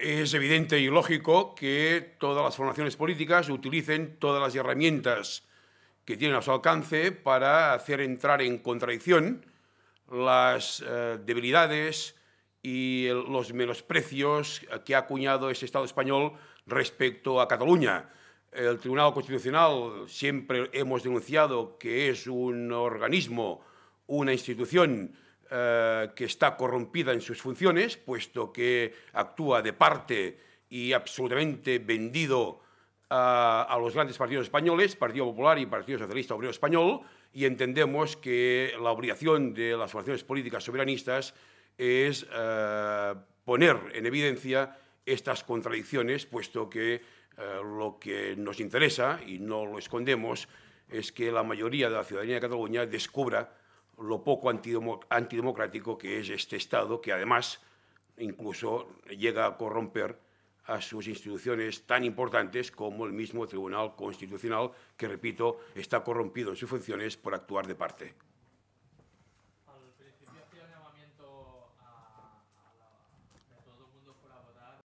es evidente y lógico que todas las formaciones políticas utilicen todas las herramientas que tienen a su alcance para hacer entrar en contradicción las eh, debilidades y los menosprecios que ha acuñado ese Estado español respecto a Cataluña. El Tribunal Constitucional siempre hemos denunciado que es un organismo, una institución eh, que está corrompida en sus funciones, puesto que actúa de parte y absolutamente vendido eh, a, los grandes partidos españoles, Partido Popular y Partido Socialista Obrero Español, y entendemos que la obligación de las formaciones políticas soberanistas es eh, poner en evidencia estas contradicciones, puesto que lo que nos interesa, y no lo escondemos, es que la mayoría de la ciudadanía de Cataluña descubra lo poco antidemocrático que es este Estado, que además incluso llega a corromper a sus instituciones tan importantes como el mismo Tribunal Constitucional, que, repito, está corrompido en sus funciones por actuar de parte.